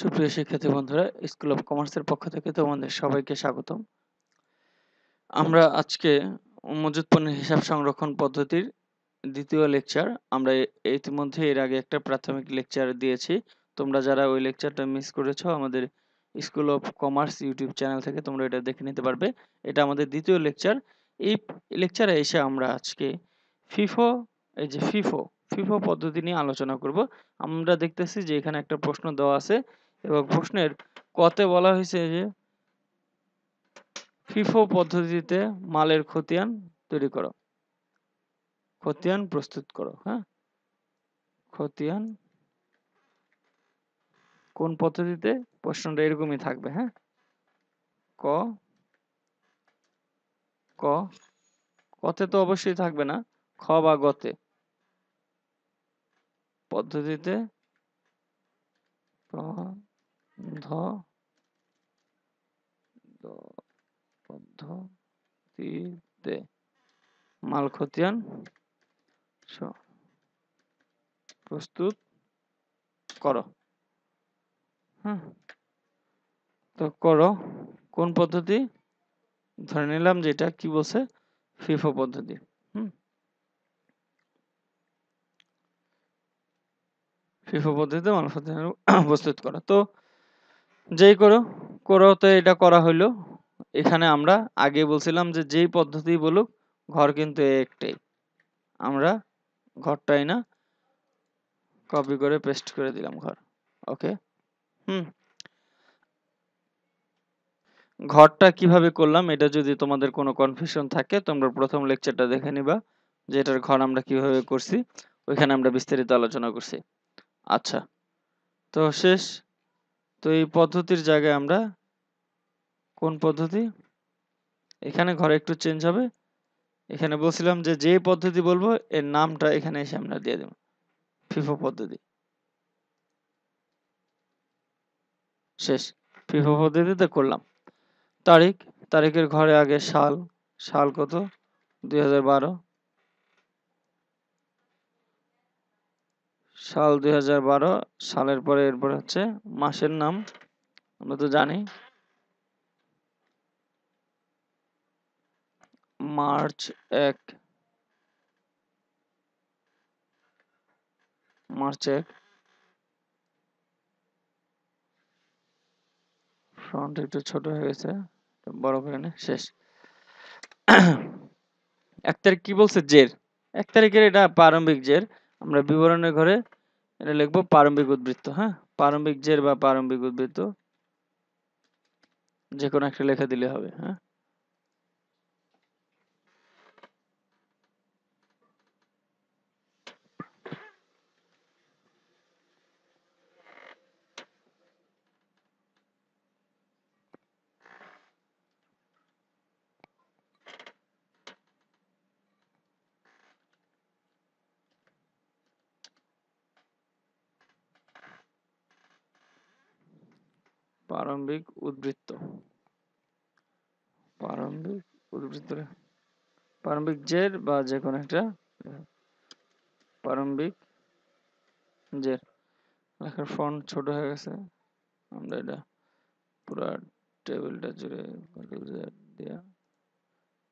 সুপ্রিয় শিক্ষার্থী বন্ধুরা স্কুল অফ কমার্সের পক্ষ থেকে তোমাদের সবাইকে স্বাগতম আমরা আজকে মজুদ পণ্যের হিসাব সংরক্ষণ পদ্ধতির দ্বিতীয় লেকচার আমরা ইতিমধ্যে এর আগে একটা প্রাথমিক লেকচার দিয়েছি তোমরা যারা ওই লেকচারটা মিস করেছো আমাদের school of commerce YouTube channel থেকে তোমরা এটা দেখে নিতে পারবে এটা আমাদের দ্বিতীয় লেকচার এই লেকচারে এসে আমরা আজকে ফিফো এই যে ফিফো ফিফো পদ্ধতি নিয়ে আলোচনা করব আমরা দেখতেছি যে এখানে একটা প্রশ্ন দেওয়া আছে এবং প্রশ্নের কতে বলা হয়েছে যে ফিফো পদ্ধতিতে মালের খতিয়ান তৈরি করো খতিয়ান প্রস্তুত করো হ্যাঁ খতিয়ান কোন পদ্ধতিতে প্রশ্নটা এরকমই থাকবে হ্যাঁ ক ক কতে তো অবশ্যই থাকবে না খ বা গতে পদ্ধতিতে পদ্ধতিতে মাল খতিয়ান প্রস্তুত করো তো করো কোন পদ্ধতি ধরে নিলাম যেটা কি বলছে ফিফো পদ্ধতি হুম ফিফো পদ্ধতিতে মাল খতিয়ান প্রস্তুত করো তো যেই করো তো এটা করা হলো এখানে আমরা আগে বলছিলাম যে যেই পদ্ধতি বলুক ঘর কিন্তু একটাই আমরা ঘরটাই না কপি করে পেস্ট করে দিলাম ঘর ওকে হুম ঘরটা কিভাবে করলাম এটা যদি তোমাদের কোনো কনফিউশন থাকে তোমরা প্রথম লেকচারটা দেখে নিবা যে এটার ঘর আমরা কিভাবে করছি ওইখানে আমরা বিস্তারিত আলোচনা করছি আচ্ছা তো শেষ তো এই পদ্ধতির জায়গায় আমরা কোন পদ্ধতি এখানে ঘরে একটু চেঞ্জ হবে এখানে বলছিলাম যে যে পদ্ধতি বলবো এর নামটা এখানে এসে আমরা দিয়ে দেব ফিফো পদ্ধতি শেষ ফিফো পদ্ধতিতে করলাম তারিখ তারিখের ঘরে আগে সাল সাল কত দুই হাজার বারো সাল দুই সালের পরে এরপর হচ্ছে মাসের নাম আমরা তো জানি মার্চ এক মার্চ এক ফ্রন্ট একটু ছোট হয়ে গেছে বড় করে না শেষ এক তারিখ কি বলছে জের এক তারিখের এটা প্রারম্ভিক জের আমরা বিবরণের ঘরে এটা লিখব প্রারম্ভিক উদ্বৃত্ত হ্যাঁ প্রারম্ভিক জের বা প্রারম্ভিক উদ্বৃত্ত যে কোনো একটা লেখা দিলে হবে হ্যাঁ প্রারম্ভিক উদ্বৃত্ত প্রারম্ভিক উদ্বৃত্ত প্রারম্ভিক জের বা যে কোনো একটা প্রারম্ভিক জের লেখার ফন্ট ছোট হয়ে গেছে আমরা এটা পুরো টেবিলটা জুড়ে দিয়ে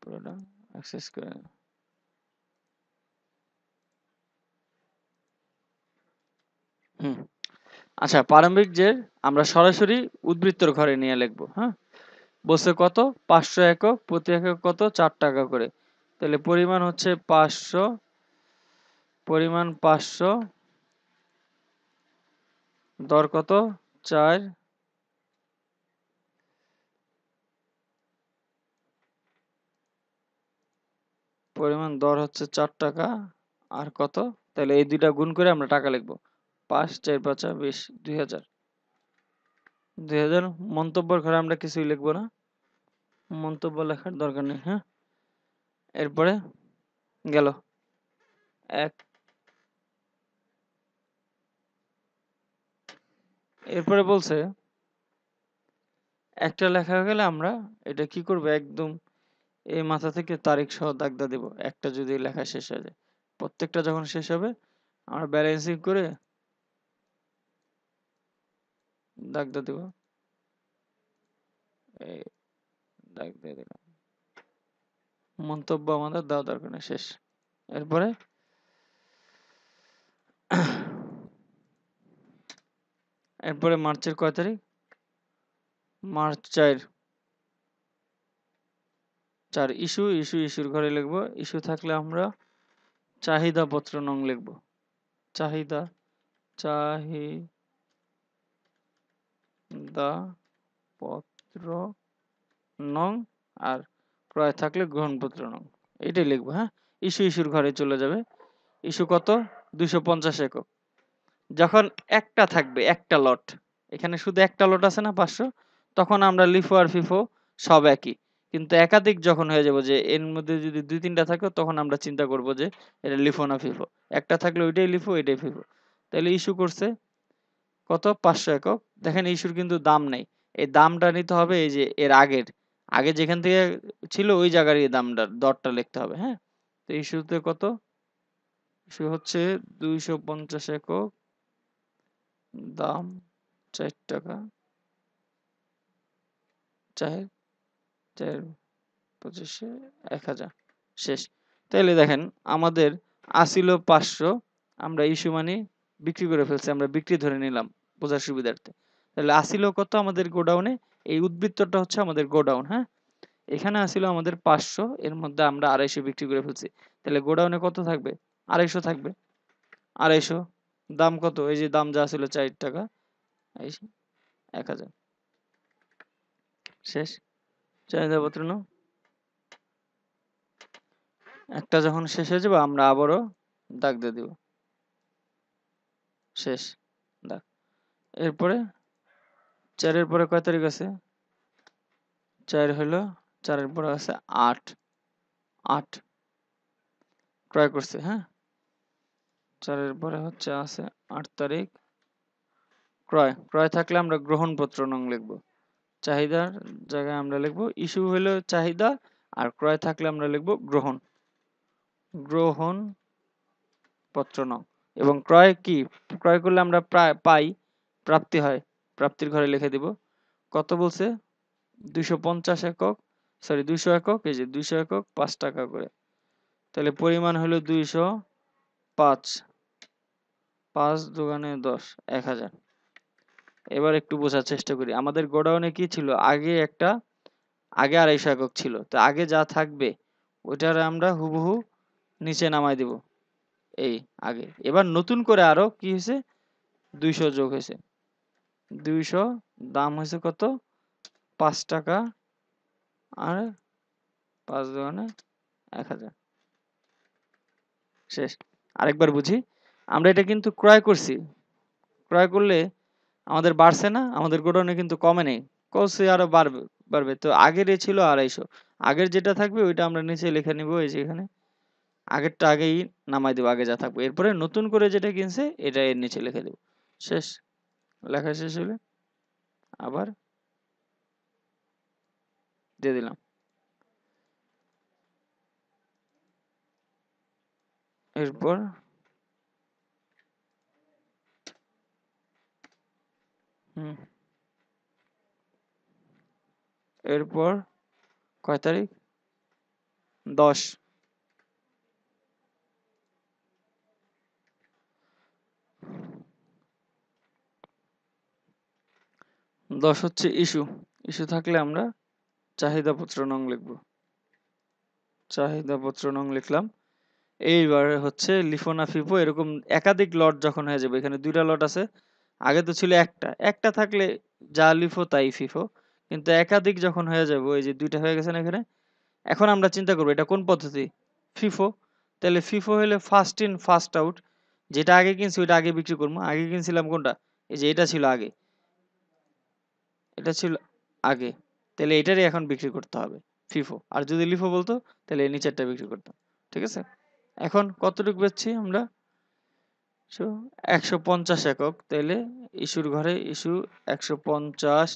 পুরোটা অ্যাক্সেস করে হুম আচ্ছা প্রারম্ভিক যে আমরা সরাসরি উদ্বৃত্তর ঘরে নিয়ে লিখব হ্যাঁ বসে কত পাঁচশো একক প্রতি একক কত চার টাকা করে তাহলে পরিমাণ হচ্ছে পাঁচশো পরিমাণ পাঁচশো দর কত চার পরিমাণ দর হচ্ছে চার টাকা আর কত তাহলে এই দুইটা গুণ করে আমরা টাকা লিখবো পাঁচ চার পাঁচা বিশ দুই হাজার দুই হাজার মন্তব্যের ঘরে আমরা কিছুই লিখবো না মন্তব্য লেখার দরকার নেই হ্যাঁ এরপরে গেল এক এরপরে বলছে একটা লেখা গেলে আমরা এটা কি করব একদম এই মাথা থেকে তারিখ সহ দাগদা দেব একটা যদি লেখা শেষ হয়ে যায় প্রত্যেকটা যখন শেষ হবে আমরা ব্যালেন্সিং করে দাগটা দিব এই দাগ দিয়ে দিলাম মন্তব্য আমাদের দেওয়া দরকার নেই শেষ এরপরে এরপরে মার্চের কয় তারিখ মার্চ চার চার ইস্যু ইস্যু ইস্যুর ঘরে লিখব ইস্যু থাকলে আমরা চাহিদা পত্র নং লিখব চাহিদা চাহি দা পত্র নং আর ক্রয় থাকলে গ্রহণপত্র নং এটাই লিখবো হ্যাঁ ইস্যু ইস্যুর ঘরে চলে যাবে ইস্যু কত দুইশো পঞ্চাশ একক যখন একটা থাকবে একটা লট এখানে শুধু একটা লট আছে না পাঁচশো তখন আমরা লিফো আর ফিফো সব একই কিন্তু একাধিক যখন হয়ে যাবো যে এর মধ্যে যদি দুই তিনটা থাকে তখন আমরা চিন্তা করব যে এটা লিফো না ফিফো একটা থাকলে ওইটাই লিফো এটাই ফিফো তাহলে ইস্যু করছে কত পাঁচশো একক দেখেন এই ইস্যুর কিন্তু দাম নেই এই দামটা নিতে হবে এই যে এর আগের আগে যেখান থেকে ছিল ওই জায়গার এই দামটা দরটা লিখতে হবে হ্যাঁ তো ইস্যুতে কত ইস্যু হচ্ছে দুইশো পঞ্চাশ একক দাম চার টাকা চার চার পঁচিশে এক হাজার শেষ তাইলে দেখেন আমাদের আসিল পাঁচশো আমরা ইস্যু মানি বিক্রি করে ফেলছি আমরা বিক্রি ধরে নিলাম বোঝার সুবিধার্থে তাহলে আসিল কত আমাদের গোডাউনে এই উদ্বৃত্তটা হচ্ছে আমাদের গোডাউন হ্যাঁ এখানে আসিল আমাদের পাঁচশো এর মধ্যে আমরা আড়াইশো বিক্রি করে ফেলছি তাহলে গোডাউনে কত থাকবে আড়াইশো থাকবে আড়াইশো দাম কত এই যে দাম যা আসিল চার টাকা এক হাজার শেষ চাহিদাপত্র নাও একটা যখন শেষ হয়ে যাবে আমরা আবারও দাগ দিয়ে দেব শেষ দাগ এরপরে চারের পরে কয় তারিখ আছে চার হলো চারের পরে আছে আট আট ক্রয় করছে হ্যাঁ চারের পরে হচ্ছে আছে আট তারিখ ক্রয় ক্রয় থাকলে আমরা গ্রহণপত্র নং লিখব চাহিদার জায়গায় আমরা লিখব ইস্যু হলো চাহিদা আর ক্রয় থাকলে আমরা লিখব গ্রহণ গ্রহণ পত্র নং এবং ক্রয় কি ক্রয় করলে আমরা প্রায় পাই প্রাপ্তি হয় প্রাপ্তির ঘরে লিখে দিব কত বলছে দুইশো পঞ্চাশ একক সরি দুইশ একক এই যে দুইশো একক পাঁচ টাকা করে তাহলে পরিমাণ হলো দুইশো পাঁচ পাঁচ দোকানে দশ এক হাজার এবার একটু বোঝার চেষ্টা করি আমাদের গোডাউনে কি ছিল আগে একটা আগে আড়াইশো একক ছিল তো আগে যা থাকবে ওটার আমরা হুবহু নিচে নামাই দিব এই আগে এবার নতুন করে আরো কি হয়েছে দুইশো যোগ হয়েছে দুইশো দাম হয়েছে কত পাঁচ টাকা আর পাঁচ দোকানে এক হাজার শেষ আরেকবার বুঝি আমরা এটা কিন্তু ক্রয় করছি ক্রয় করলে আমাদের বাড়ছে না আমাদের গোডাউনে কিন্তু কমে নেই কমছে আরো বাড়বে বাড়বে তো আগের এ ছিল আড়াইশো আগের যেটা থাকবে ওইটা আমরা নিচে লিখে নিব এই যে এখানে আগেরটা আগেই নামাই দেবো আগে যা থাকবে এরপরে নতুন করে যেটা কিনছে এটা এর নিচে লিখে দেবো শেষ লেখা শেষ হলে আবার দিয়ে দিলাম এরপর হম এরপর কয় তারিখ দশ দশ হচ্ছে ইস্যু ইস্যু থাকলে আমরা চাহিদাপত্র নং লিখব চাহিদাপত্র নং লিখলাম এইবার হচ্ছে লিফোনা ফিফো এরকম একাধিক লট যখন হয়ে যাবে এখানে দুইটা লট আছে আগে তো ছিল একটা একটা থাকলে যা লিফো তাই ফিফো কিন্তু একাধিক যখন হয়ে যাবে ওই যে দুইটা হয়ে গেছে না এখানে এখন আমরা চিন্তা করবো এটা কোন পদ্ধতি ফিফো তাহলে ফিফো হলে ফার্স্ট ইন ফার্স্ট আউট যেটা আগে কিনছি ওইটা আগে বিক্রি করবো আগে কিনছিলাম কোনটা এই যে এটা ছিল আগে এটা ছিল আগে তাহলে এটারই এখন বিক্রি করতে হবে ফিফো আর যদি লিফো বলতো তাহলে এই নিচেরটা বিক্রি করতাম ঠিক আছে এখন কতটুকু পাচ্ছি আমরা একশো পঞ্চাশ একক তাহলে ইস্যুর ঘরে ইস্যু একশো পঞ্চাশ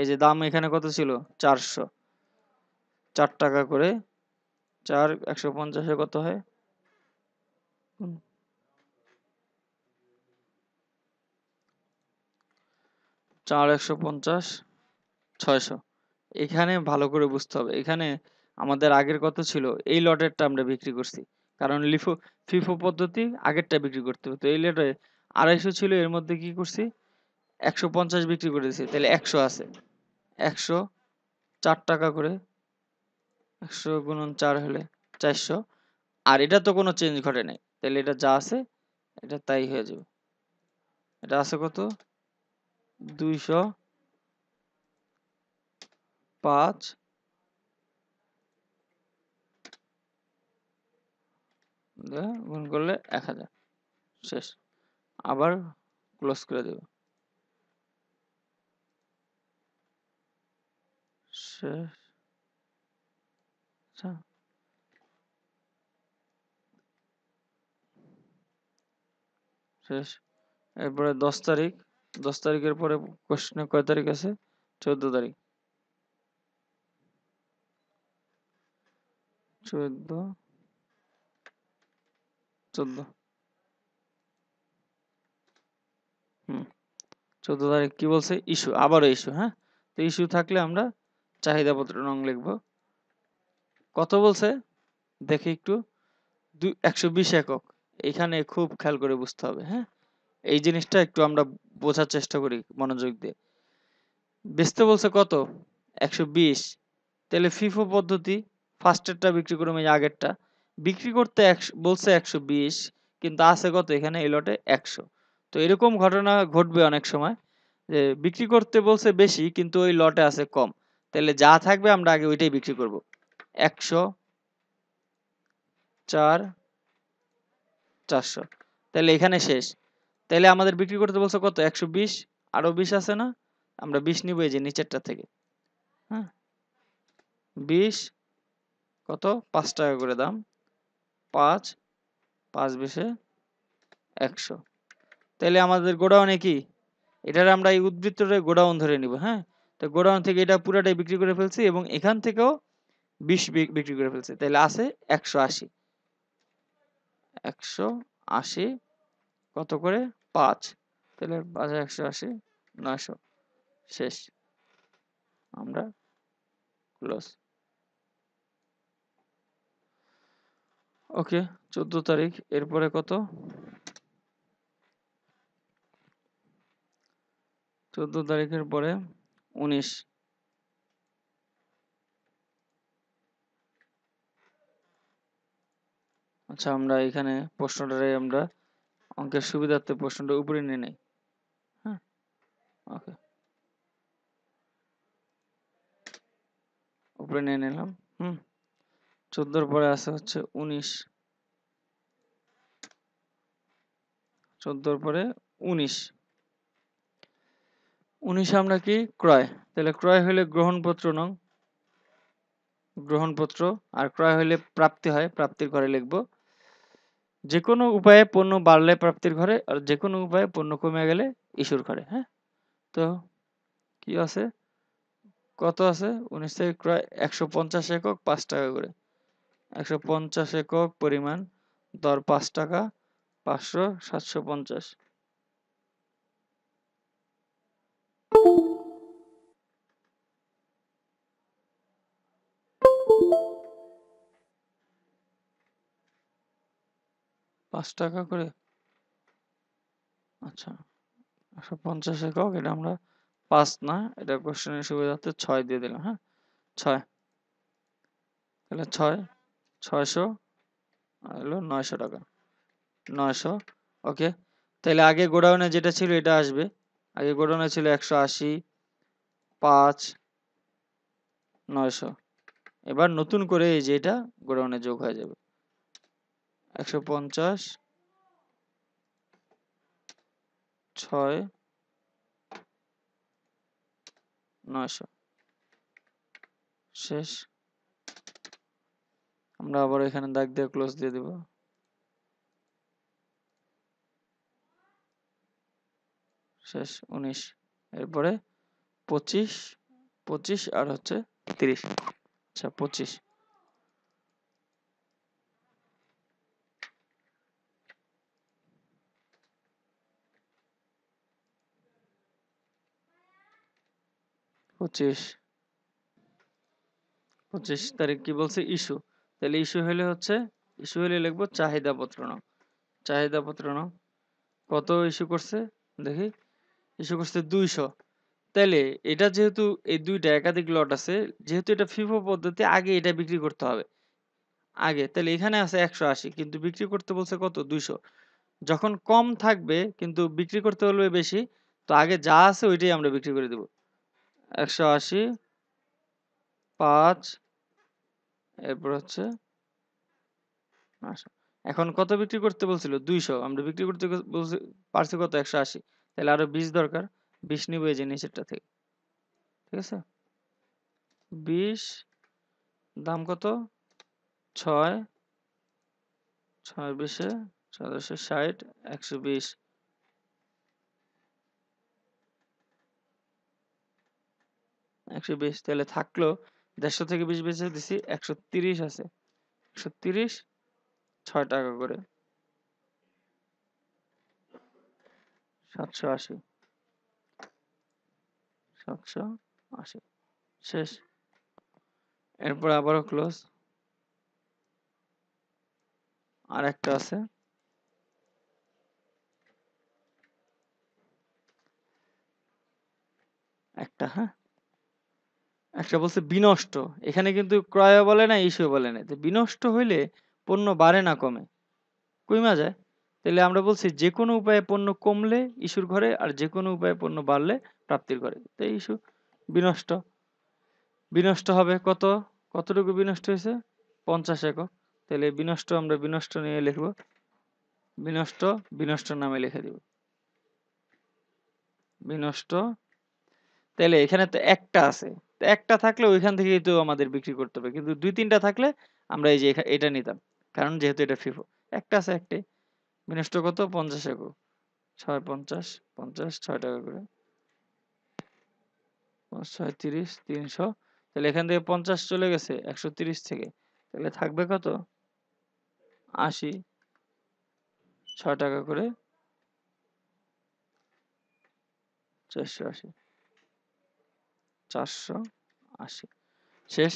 এই যে দাম এখানে কত ছিল চারশো চার টাকা করে চার একশো পঞ্চাশে কত হয় চার একশো পঞ্চাশ ছয়শো এখানে ভালো করে বুঝতে হবে এখানে আমাদের আগের কত ছিল এই লটেরটা আমরা বিক্রি করছি কারণ লিফো ফিফো পদ্ধতি আগেরটা বিক্রি করতে হতো তো এই লটে আড়াইশো ছিল এর মধ্যে কি করছি একশো পঞ্চাশ বিক্রি করে দিয়েছি তাহলে একশো আছে একশো চার টাকা করে একশো গুণন চার হলে চারশো আর এটা তো কোনো চেঞ্জ ঘটে নাই তাহলে এটা যা আছে এটা তাই হয়ে যাবে এটা আছে কত দুইশ পাঁচ গুণ করলে এক হাজার শেষ আবার ক্লোজ করে দেব আচ্ছা। শেষ এরপরে দশ তারিখ দশ তারিখের পরে কোশ্চেন কয় তারিখ আছে চোদ্দ তারিখ চোদ্দ চোদ্দ হম চোদ্দ তারিখ কি বলছে ইস্যু আবারও ইস্যু হ্যাঁ তো ইস্যু থাকলে আমরা চাহিদাপত্র নং লিখব কত বলছে দেখি একটু একশো বিশ একক এখানে খুব খেয়াল করে বুঝতে হবে হ্যাঁ এই জিনিসটা একটু আমরা বোঝার চেষ্টা করি মনোযোগ দিয়ে বেচতে বলছে কত একশো বিশ তাহলে ফিফো পদ্ধতি ফার্স্টেরটা বিক্রি করুন এই আগেরটা বিক্রি করতে বলছে একশো বিশ কিন্তু আছে কত এখানে এই লটে একশো তো এরকম ঘটনা ঘটবে অনেক সময় যে বিক্রি করতে বলছে বেশি কিন্তু ওই লটে আছে কম তাহলে যা থাকবে আমরা আগে ওইটাই বিক্রি করব একশো চার চারশো তাহলে এখানে শেষ তাহলে আমাদের বিক্রি করতে বলছে কত একশো বিশ আরও বিশ আছে না আমরা বিশ নিব এই যে নিচেরটা থেকে হ্যাঁ বিশ কত পাঁচ টাকা করে দাম পাঁচ পাঁচ বিশে একশো তাহলে আমাদের গোডাউনে কি এটার আমরা এই উদ্বৃত্তটা গোডাউন ধরে নিব হ্যাঁ তো গোডাউন থেকে এটা পুরাটাই বিক্রি করে ফেলছি এবং এখান থেকেও বিশ বিক্রি করে ফেলছি তাহলে আছে একশো আশি একশো আশি কত করে পাঁচ তাহলে পাঁচ একশো আশি নয়শো শেষ আমরা ক্লোজ ওকে চোদ্দ তারিখ এরপরে কত চোদ্দ তারিখের পরে উনিশ আচ্ছা আমরা এখানে প্রশ্নটারে আমরা অঙ্কের সুবিধার্থে প্রশ্নটা উপরে নিয়ে নেই হ্যাঁ উপরে নিয়ে নিলাম হম চোদ্দোর পরে আছে হচ্ছে উনিশ চোদ্দোর পরে উনিশ উনিশে আমরা কি ক্রয় তাহলে ক্রয় হইলে গ্রহণপত্র নং গ্রহণপত্র আর ক্রয় হইলে প্রাপ্তি হয় প্রাপ্তির ঘরে লিখবো যে কোনো উপায়ে পণ্য বাড়লে প্রাপ্তির ঘরে আর যে কোনো উপায়ে পণ্য কমে গেলে ইস্যুর ঘরে হ্যাঁ তো কি আছে কত আছে উনিশ তারিখ ক্রয় একশো পঞ্চাশ একক পাঁচ টাকা করে একশো পঞ্চাশ একক পরিমাণ দর পাঁচ টাকা পাঁচশো সাতশো পঞ্চাশ পাঁচ টাকা করে আচ্ছা একশো পঞ্চাশ একক এটা আমরা পাঁচ না এটা কোশ্চেনের সুবিধার্থে ছয় দিয়ে দিলাম হ্যাঁ ছয় তাহলে ছয় ছয়শো হলো নয়শো টাকা নয়শো ওকে তাহলে আগে গোডাউনে যেটা ছিল এটা আসবে আগে গোডাউনে ছিল একশো আশি পাঁচ নয়শো এবার নতুন করে এই যে এটা গোডাউনে যোগ হয়ে যাবে একশো পঞ্চাশ ছয় নয়শো শেষ আমরা আবার এখানে দাগ দিয়ে ক্লোজ দিয়ে দিব শেষ উনিশ এরপরে পঁচিশ পঁচিশ আর হচ্ছে তিরিশ আচ্ছা পঁচিশ পঁচিশ পঁচিশ তারিখ কি বলছে ইস্যু তাহলে ইস্যু হলে হচ্ছে ইস্যু হলে লিখবো চাহিদা পত্র চাহিদা পত্র কত ইস্যু করছে দেখি ইস্যু করছে দুইশো তাহলে এটা যেহেতু এই দুইটা একাধিক লট আছে যেহেতু এটা ফিফো পদ্ধতি আগে এটা বিক্রি করতে হবে আগে তাহলে এখানে আছে একশো আশি কিন্তু বিক্রি করতে বলছে কত দুইশো যখন কম থাকবে কিন্তু বিক্রি করতে বলবে বেশি তো আগে যা আছে ওইটাই আমরা বিক্রি করে দেবো একশো আশি পাঁচ এরপর হচ্ছে এখন কত বিক্রি করতে বলছিল দুইশো আমরা বিক্রি করতে বলছি পারছি কত একশো আশি তাহলে আরো বিশ দরকার বিশ নিব এই জিনিসেরটা থেকে ঠিক আছে বিশ দাম কত ছয় ছয় বিশে ছয় ষাট একশো বিশ একশো বিশ তাহলে থাকলো দেড়শো থেকে বিশ বেঁচে দিছি একশো তিরিশ আছে একশো তিরিশ ছয় টাকা করে সাতশো আশি সাতশো আশি শেষ এরপর আবারও ক্লোজ আর একটা আছে একটা হ্যাঁ একটা বলছে বিনষ্ট এখানে কিন্তু ক্রয় বলে না ইস্যু বলে না তো বিনষ্ট হইলে পণ্য বাড়ে না কমে কইমা যায় তাহলে আমরা বলছি যে কোনো উপায়ে পণ্য কমলে ইস্যুর ঘরে আর যে কোনো উপায়ে পণ্য বাড়লে প্রাপ্তির ঘরে তো ইস্যু বিনষ্ট বিনষ্ট হবে কত কতটুকু বিনষ্ট হয়েছে পঞ্চাশ একক তাহলে বিনষ্ট আমরা বিনষ্ট নিয়ে লিখব বিনষ্ট বিনষ্ট নামে লিখে দিব বিনষ্ট তাহলে এখানে তো একটা আছে একটা থাকলে ওইখান থেকে তো আমাদের বিক্রি করতে হবে কিন্তু দুই তিনটা থাকলে আমরা এই যে এটা নিতাম কারণ যেহেতু এটা ফিফো একটা আছে একটাই মিনষ্ট কত পঞ্চাশ একক ছয় পঞ্চাশ পঞ্চাশ ছয় টাকা করে ছয় তিরিশ তিনশো তাহলে এখান থেকে পঞ্চাশ চলে গেছে একশো তিরিশ থেকে তাহলে থাকবে কত আশি ছয় টাকা করে চারশো আশি চারশো আশি শেষ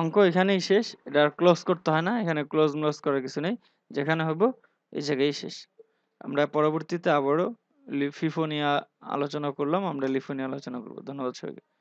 অঙ্ক এখানেই শেষ এটা আর ক্লোজ করতে হয় না এখানে ক্লোজ ম্লোজ করার কিছু নেই যেখানে হবো এই জায়গায় শেষ আমরা পরবর্তীতে আবারও লিফিফো নিয়ে আলোচনা করলাম আমরা লিফো নিয়ে আলোচনা করবো ধন্যবাদ সবাইকে